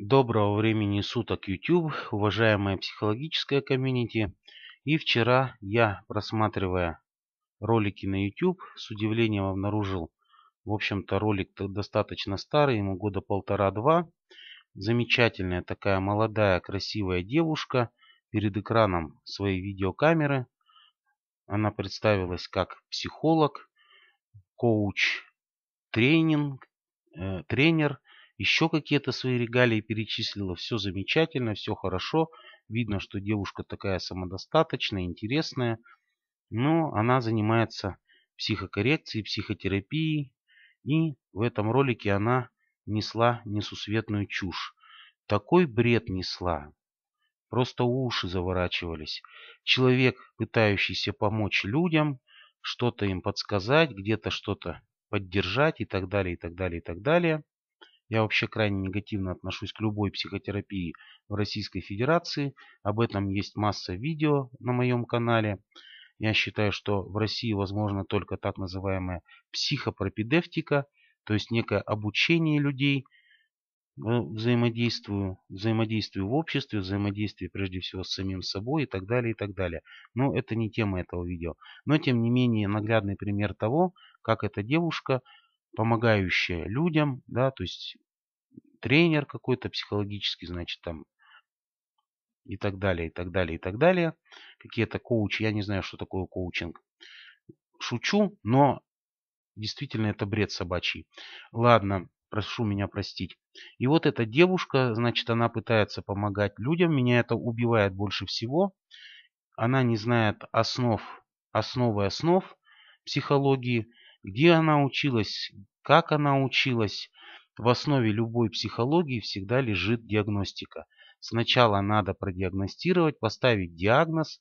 Доброго времени суток, YouTube, уважаемая психологическая комьюнити. И вчера я, просматривая ролики на YouTube, с удивлением обнаружил, в общем-то, ролик достаточно старый, ему года полтора-два. Замечательная такая молодая, красивая девушка перед экраном своей видеокамеры. Она представилась как психолог, коуч, тренинг, э, тренер – еще какие-то свои регалии перечислила. Все замечательно, все хорошо. Видно, что девушка такая самодостаточная, интересная. Но она занимается психокоррекцией, психотерапией. И в этом ролике она несла несусветную чушь. Такой бред несла. Просто уши заворачивались. Человек, пытающийся помочь людям, что-то им подсказать, где-то что-то поддержать и так далее, и так далее, и так далее. Я вообще крайне негативно отношусь к любой психотерапии в Российской Федерации. Об этом есть масса видео на моем канале. Я считаю, что в России возможно только так называемая психопропедевтика, то есть некое обучение людей э, взаимодействию, взаимодействию в обществе, взаимодействию прежде всего с самим собой и так далее, и так далее. Но это не тема этого видео. Но тем не менее наглядный пример того, как эта девушка помогающая людям, да, то есть тренер какой-то психологический, значит, там и так далее, и так далее, и так далее. Какие-то коучи, я не знаю, что такое коучинг. Шучу, но действительно это бред собачий. Ладно, прошу меня простить. И вот эта девушка, значит, она пытается помогать людям, меня это убивает больше всего. Она не знает основ, основы основ психологии, где она училась, как она училась. В основе любой психологии всегда лежит диагностика. Сначала надо продиагностировать, поставить диагноз,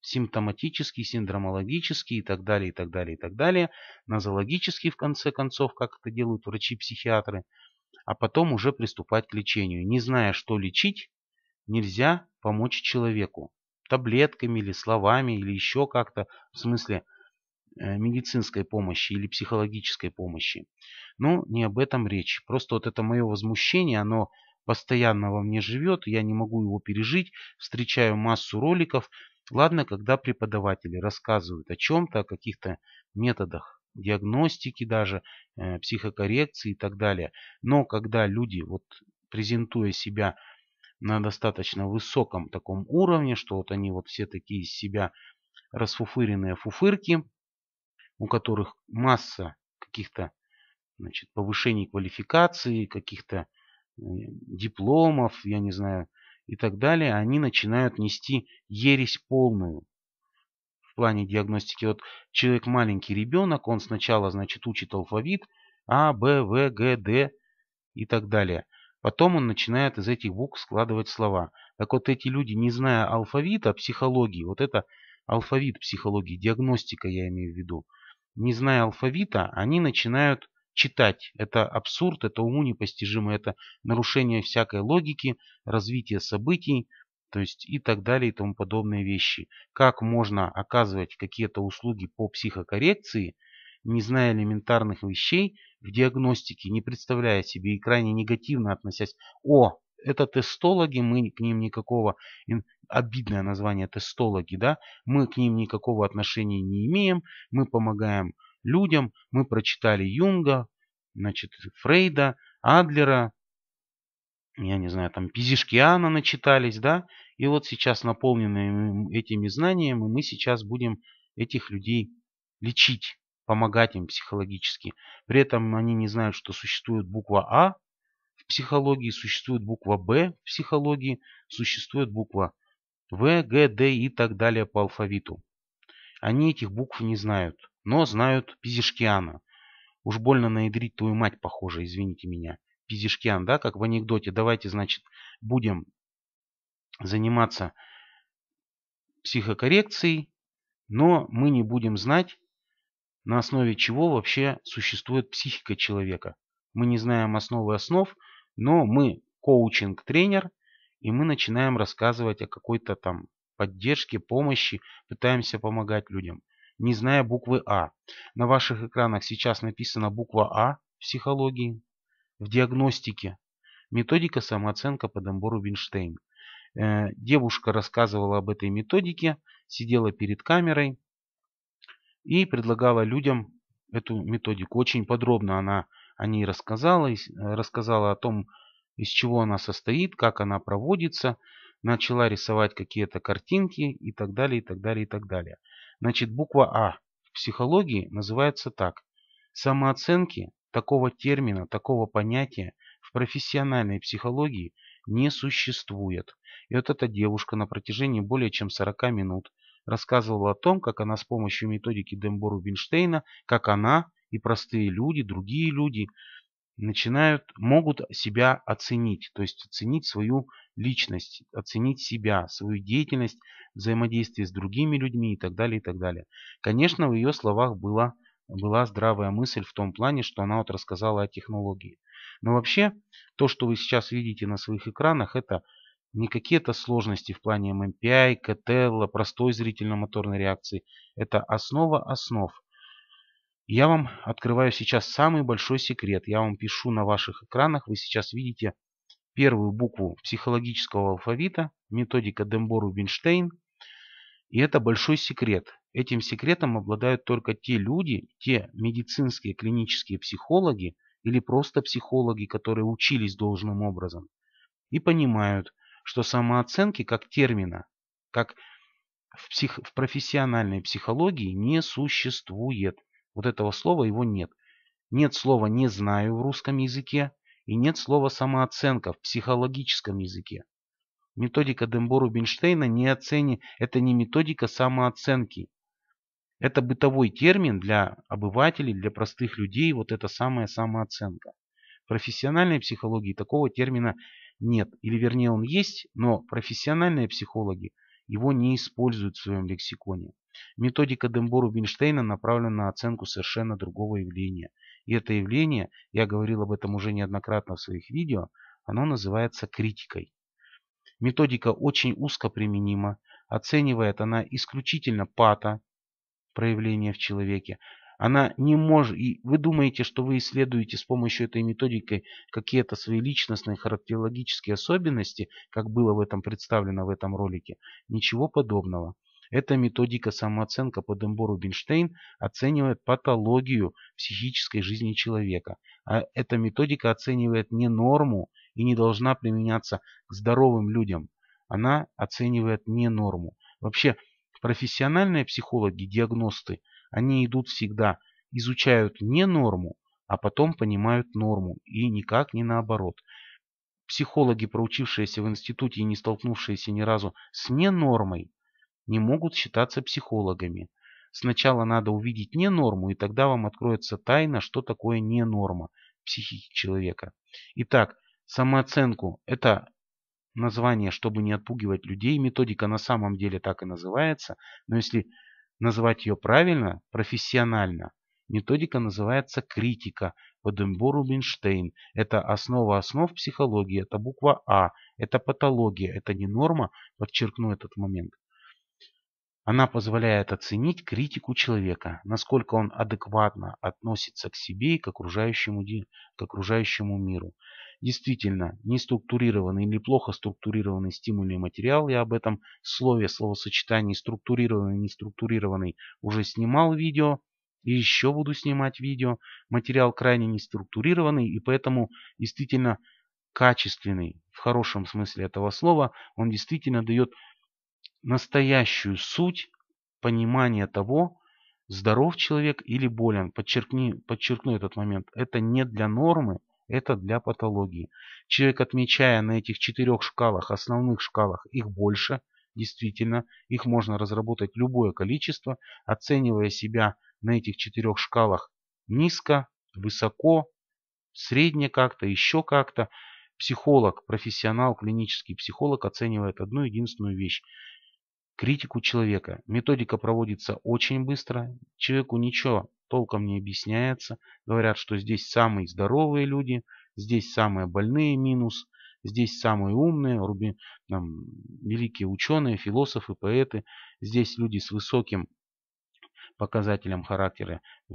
симптоматический, синдромологический и так далее, и так далее, и так далее, нозологический в конце концов, как это делают врачи-психиатры, а потом уже приступать к лечению. Не зная, что лечить, нельзя помочь человеку таблетками или словами или еще как-то, в смысле Э, медицинской помощи или психологической помощи. Но не об этом речь. Просто вот это мое возмущение, оно постоянно во мне живет, я не могу его пережить, встречаю массу роликов. Ладно, когда преподаватели рассказывают о чем-то, о каких-то методах диагностики даже, э, психокоррекции и так далее. Но когда люди, вот презентуя себя на достаточно высоком таком уровне, что вот они вот все такие из себя расфуфыренные фуфырки, у которых масса каких-то значит, повышений квалификации, каких-то э, дипломов, я не знаю, и так далее, они начинают нести ересь полную в плане диагностики. Вот человек маленький ребенок, он сначала, значит, учит алфавит А, Б, В, Г, Д и так далее. Потом он начинает из этих букв складывать слова. Так вот эти люди, не зная алфавита, психологии, вот это алфавит психологии, диагностика я имею в виду, не зная алфавита, они начинают читать. Это абсурд, это уму непостижимо, это нарушение всякой логики, развития событий, то есть и так далее и тому подобные вещи. Как можно оказывать какие-то услуги по психокоррекции, не зная элементарных вещей в диагностике, не представляя себе и крайне негативно относясь. О, это тестологи, мы к ним никакого, обидное название тестологи, да, мы к ним никакого отношения не имеем, мы помогаем людям, мы прочитали Юнга, значит, Фрейда, Адлера, я не знаю, там Пизишкиана начитались, да, и вот сейчас наполненными этими знаниями мы сейчас будем этих людей лечить, помогать им психологически. При этом они не знают, что существует буква А, в психологии существует буква «Б», в психологии существует буква «В», «Г», «Д» и так далее по алфавиту. Они этих букв не знают, но знают Пизишкиана. Уж больно наядрить твою мать похоже, извините меня. Пизишкиан, да, как в анекдоте. Давайте, значит, будем заниматься психокоррекцией, но мы не будем знать, на основе чего вообще существует психика человека. Мы не знаем основы основ, но мы коучинг-тренер, и мы начинаем рассказывать о какой-то там поддержке, помощи, пытаемся помогать людям, не зная буквы А. На ваших экранах сейчас написана буква А в психологии, в диагностике. Методика самооценка по Дамбору Винштейн. Э, девушка рассказывала об этой методике, сидела перед камерой и предлагала людям эту методику. Очень подробно она о ней рассказала, э, рассказала о том, из чего она состоит, как она проводится, начала рисовать какие-то картинки и так далее, и так далее, и так далее. Значит, буква А в психологии называется так. Самооценки такого термина, такого понятия в профессиональной психологии не существует. И вот эта девушка на протяжении более чем 40 минут рассказывала о том, как она с помощью методики дембо винштейна как она и простые люди, другие люди начинают, могут себя оценить, то есть оценить свою личность, оценить себя, свою деятельность, взаимодействие с другими людьми и так далее, и так далее. Конечно, в ее словах была, была здравая мысль в том плане, что она вот рассказала о технологии. Но вообще, то, что вы сейчас видите на своих экранах, это не какие-то сложности в плане MMPI, Котелла, простой зрительно-моторной реакции. Это основа основ. Я вам открываю сейчас самый большой секрет. Я вам пишу на ваших экранах. Вы сейчас видите первую букву психологического алфавита, методика дембо Винштейн, И это большой секрет. Этим секретом обладают только те люди, те медицинские клинические психологи или просто психологи, которые учились должным образом и понимают, что самооценки как термина, как в, псих... в профессиональной психологии не существует. Вот этого слова его нет. Нет слова «не знаю» в русском языке и нет слова «самооценка» в психологическом языке. Методика Дембо-Рубинштейна не оцени, это не методика самооценки. Это бытовой термин для обывателей, для простых людей, вот эта самая самооценка. В профессиональной психологии такого термина нет. Или вернее он есть, но профессиональные психологи его не используют в своем лексиконе. Методика Дембору-Бинштейна направлена на оценку совершенно другого явления. И это явление, я говорил об этом уже неоднократно в своих видео, оно называется критикой. Методика очень узко применима, оценивает она исключительно пата, проявление в человеке. Она не может, и вы думаете, что вы исследуете с помощью этой методики какие-то свои личностные характерологические особенности, как было в этом представлено в этом ролике. Ничего подобного. Эта методика самооценка по Дембору-Бинштейн оценивает патологию психической жизни человека. А эта методика оценивает не норму и не должна применяться к здоровым людям. Она оценивает не норму. Вообще, профессиональные психологи, диагносты, они идут всегда, изучают не норму, а потом понимают норму и никак не наоборот. Психологи, проучившиеся в институте и не столкнувшиеся ни разу с ненормой, не могут считаться психологами. Сначала надо увидеть не норму, и тогда вам откроется тайна, что такое не норма психики человека. Итак, самооценку – это название, чтобы не отпугивать людей. Методика на самом деле так и называется, но если назвать ее правильно, профессионально, методика называется критика Подембор Рубинштейн. Это основа основ психологии, это буква А, это патология, это не норма, подчеркну этот момент. Она позволяет оценить критику человека, насколько он адекватно относится к себе и к окружающему, к окружающему миру. Действительно, неструктурированный или плохо структурированный стимульный материал, я об этом слове, словосочетании структурированный, неструктурированный уже снимал видео, и еще буду снимать видео. Материал крайне неструктурированный и поэтому действительно качественный, в хорошем смысле этого слова, он действительно дает настоящую суть понимания того, здоров человек или болен. Подчеркни, подчеркну этот момент. Это не для нормы, это для патологии. Человек, отмечая на этих четырех шкалах, основных шкалах, их больше, действительно, их можно разработать любое количество, оценивая себя на этих четырех шкалах низко, высоко, средне как-то, еще как-то, Психолог, профессионал, клинический психолог оценивает одну единственную вещь – критику человека. Методика проводится очень быстро, человеку ничего толком не объясняется. Говорят, что здесь самые здоровые люди, здесь самые больные минус, здесь самые умные, руби, там, великие ученые, философы, поэты, здесь люди с высоким показателем характера э,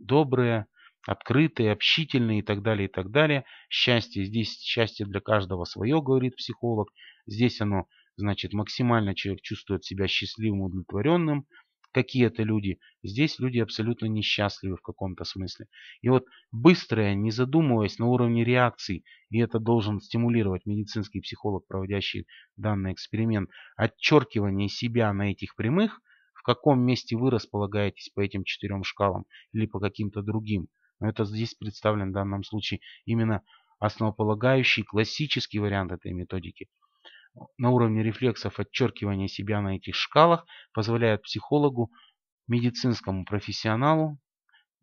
добрые, открытые, общительные и так далее, и так далее. Счастье, здесь счастье для каждого свое, говорит психолог. Здесь оно, значит, максимально человек чувствует себя счастливым, удовлетворенным. Какие это люди? Здесь люди абсолютно несчастливы в каком-то смысле. И вот быстрое, не задумываясь на уровне реакций, и это должен стимулировать медицинский психолог, проводящий данный эксперимент, отчеркивание себя на этих прямых, в каком месте вы располагаетесь по этим четырем шкалам или по каким-то другим. Но это здесь представлен в данном случае именно основополагающий классический вариант этой методики. На уровне рефлексов отчеркивание себя на этих шкалах позволяет психологу, медицинскому профессионалу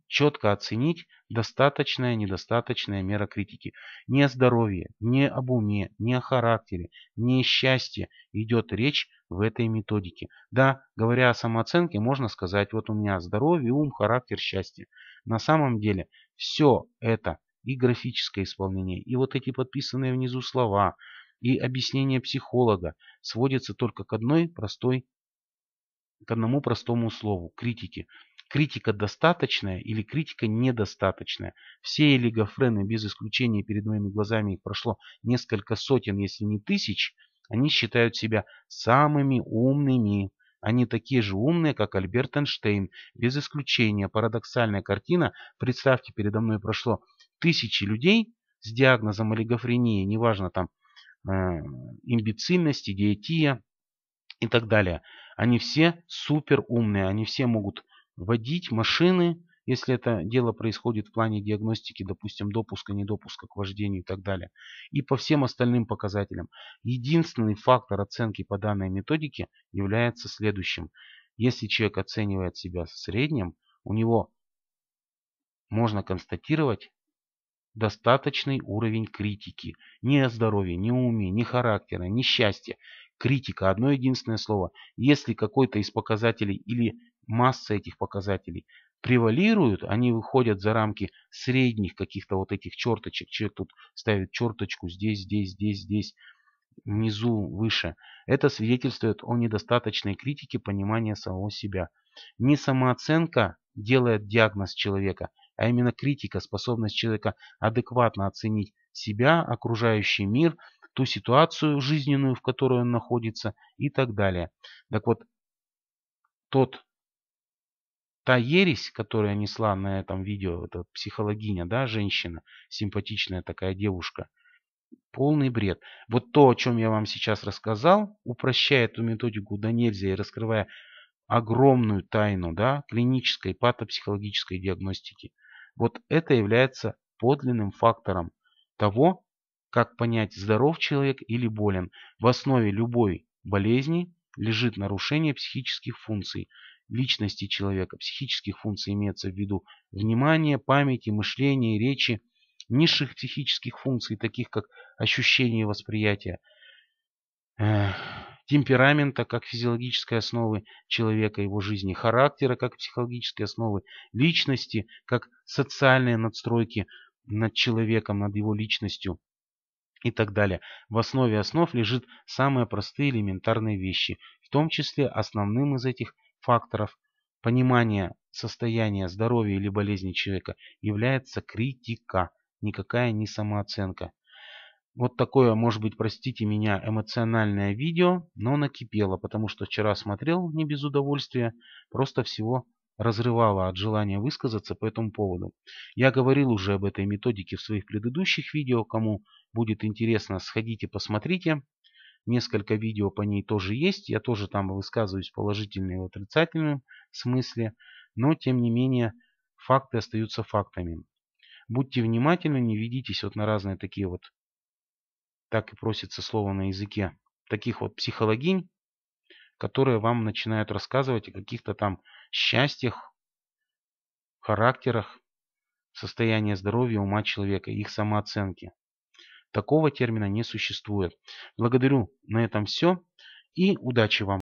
четко оценить достаточная, недостаточная мера критики. Не о здоровье, не об уме, не о характере, не о счастье идет речь в этой методике. Да, говоря о самооценке, можно сказать, вот у меня здоровье, ум, характер, счастье. На самом деле, все это и графическое исполнение, и вот эти подписанные внизу слова, и объяснение психолога сводится только к одной простой, к одному простому слову – критике. Критика достаточная или критика недостаточная. Все элигофрены без исключения, перед моими глазами их прошло несколько сотен, если не тысяч – они считают себя самыми умными. Они такие же умные, как Альберт Эйнштейн. Без исключения. Парадоксальная картина. Представьте, передо мной прошло тысячи людей с диагнозом олигофрении, неважно там, э, эм, имбецильности, диетия и так далее. Они все супер умные, они все могут водить машины, если это дело происходит в плане диагностики, допустим, допуска, недопуска к вождению и так далее, и по всем остальным показателям. Единственный фактор оценки по данной методике является следующим. Если человек оценивает себя в среднем, у него можно констатировать достаточный уровень критики. Не о здоровье, не уме, не характера, не счастья. Критика, одно единственное слово. Если какой-то из показателей или масса этих показателей превалируют, они выходят за рамки средних каких-то вот этих черточек. Человек тут ставит черточку здесь, здесь, здесь, здесь, внизу, выше. Это свидетельствует о недостаточной критике понимания самого себя. Не самооценка делает диагноз человека, а именно критика, способность человека адекватно оценить себя, окружающий мир, ту ситуацию жизненную, в которой он находится и так далее. Так вот, тот та ересь, которую я несла на этом видео, эта психологиня, да, женщина, симпатичная такая девушка, полный бред. Вот то, о чем я вам сейчас рассказал, упрощая эту методику до нельзя и раскрывая огромную тайну, да, клинической патопсихологической диагностики. Вот это является подлинным фактором того, как понять, здоров человек или болен. В основе любой болезни лежит нарушение психических функций личности человека, психических функций имеется в виду внимание, памяти, мышление, речи, низших психических функций, таких как ощущение и восприятие, э, темперамента как физиологической основы человека, его жизни, характера как психологической основы, личности как социальные надстройки над человеком, над его личностью и так далее. В основе основ лежит самые простые элементарные вещи, в том числе основным из этих факторов понимания состояния здоровья или болезни человека является критика, никакая не самооценка. Вот такое, может быть, простите меня, эмоциональное видео, но накипело, потому что вчера смотрел не без удовольствия, просто всего разрывало от желания высказаться по этому поводу. Я говорил уже об этой методике в своих предыдущих видео, кому будет интересно, сходите посмотрите. Несколько видео по ней тоже есть. Я тоже там высказываюсь в и в отрицательном смысле. Но, тем не менее, факты остаются фактами. Будьте внимательны, не ведитесь вот на разные такие вот, так и просится слово на языке, таких вот психологинь, которые вам начинают рассказывать о каких-то там счастьях, характерах, состоянии здоровья ума человека, их самооценки Такого термина не существует. Благодарю на этом все и удачи вам.